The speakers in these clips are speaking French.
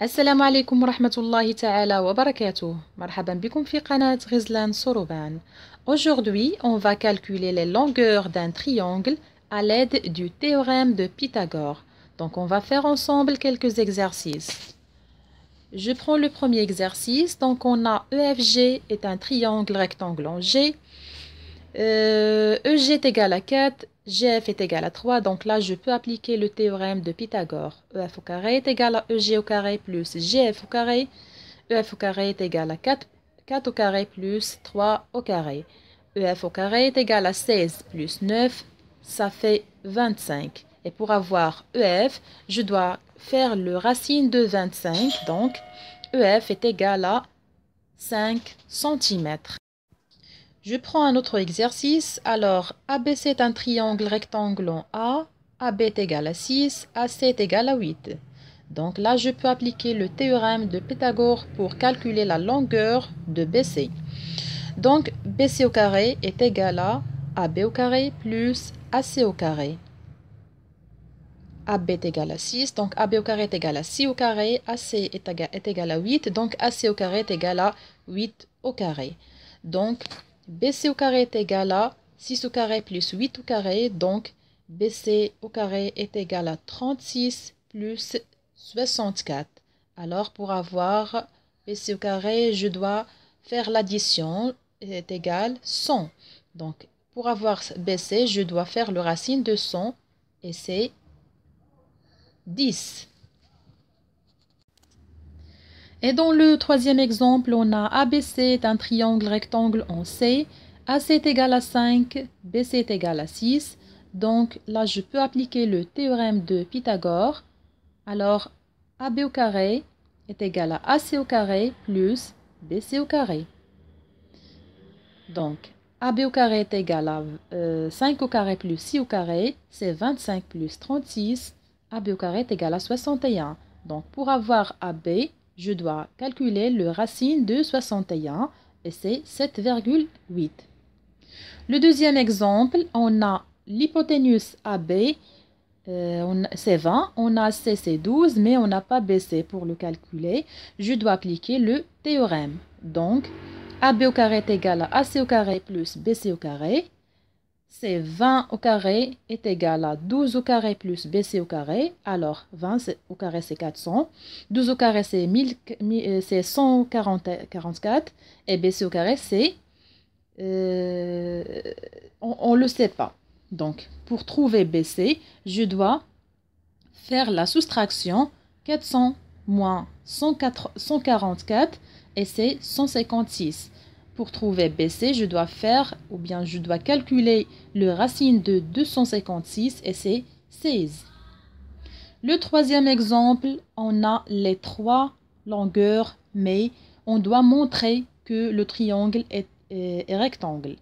wa fi Aujourd'hui, on va calculer les longueurs d'un triangle à l'aide du théorème de Pythagore. Donc, on va faire ensemble quelques exercices. Je prends le premier exercice. Donc, on a EFG est un triangle rectangle en G. EG euh, e est égal à 4, GF est égal à 3, donc là, je peux appliquer le théorème de Pythagore. EF au carré est égal à EG au carré plus GF au carré. EF au carré est égal à 4, au carré plus 3 au carré. EF au carré est égal à 16 plus 9, ça fait 25. Et pour avoir EF, je dois faire le racine de 25. Donc, EF est égal à 5 cm. Je prends un autre exercice. Alors, ABC est un triangle rectangle en A, AB est égal à 6, AC est égal à 8. Donc là, je peux appliquer le théorème de Pythagore pour calculer la longueur de BC. Donc, BC au carré est égal à AB au carré plus AC au carré. AB est égal à 6, donc AB au carré est égal à 6 au carré, AC est égal, est égal à 8, donc AC au carré est égal à 8 au carré. Donc, BC au carré est égal à 6 au carré plus 8 au carré, donc BC au carré est égal à 36 plus 64. Alors pour avoir BC au carré, je dois faire l'addition, est égal 100. Donc pour avoir BC, je dois faire le racine de 100 et c'est 10. Et dans le troisième exemple, on a ABC est un triangle rectangle en C, AC est égal à 5, BC est égal à 6. Donc là, je peux appliquer le théorème de Pythagore. Alors, AB au carré est égal à AC plus BC au carré. Donc, AB au est égal à 5 euh, au carré plus 6 au c'est 25 plus 36. AB est égal à 61. Donc, pour avoir AB, je dois calculer le racine de 61 et c'est 7,8. Le deuxième exemple, on a l'hypoténuse AB, euh, c'est 20, on a C, c'est 12, mais on n'a pas BC pour le calculer. Je dois appliquer le théorème. Donc, AB au carré est égal à AC plus BC c'est 20 au carré est égal à 12 au carré plus BC au carré. Alors, 20 au carré, c'est 400. 12 au carré, c'est 144. Euh, et BC au carré, c'est... Euh, on ne le sait pas. Donc, pour trouver BC, je dois faire la soustraction 400 moins 144 et c'est 156. Pour trouver BC, je dois faire ou bien je dois calculer le racine de 256 et c'est 16. Le troisième exemple, on a les trois longueurs, mais on doit montrer que le triangle est, rectangle.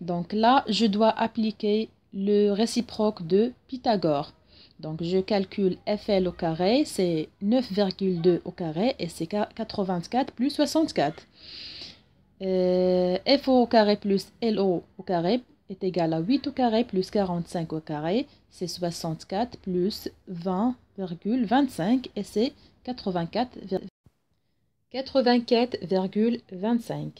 Donc là, je dois appliquer le réciproque de Pythagore. Donc je calcule FL au carré, c'est 9,2 au carré et c'est 84 plus 64. Euh, FO au carré plus LO au carré est égal à 8 au carré plus 45 au carré, c'est 64 plus 20,25 et c'est 84,25.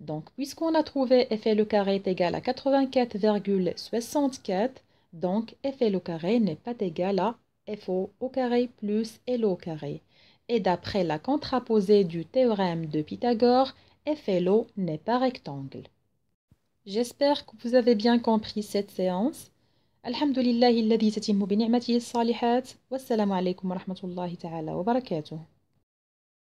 Donc, puisqu'on a trouvé FL au carré est égal à 84,64, donc FL au carré n'est pas égal à FO au carré plus LO au carré. Et d'après la contraposée du théorème de Pythagore, FLO n'est pas rectangle. J'espère que vous avez bien compris cette séance. الحمد لله الذي تتم بنعمته الصالحات والسلام عليكم ورحمة الله تعالى وبركاته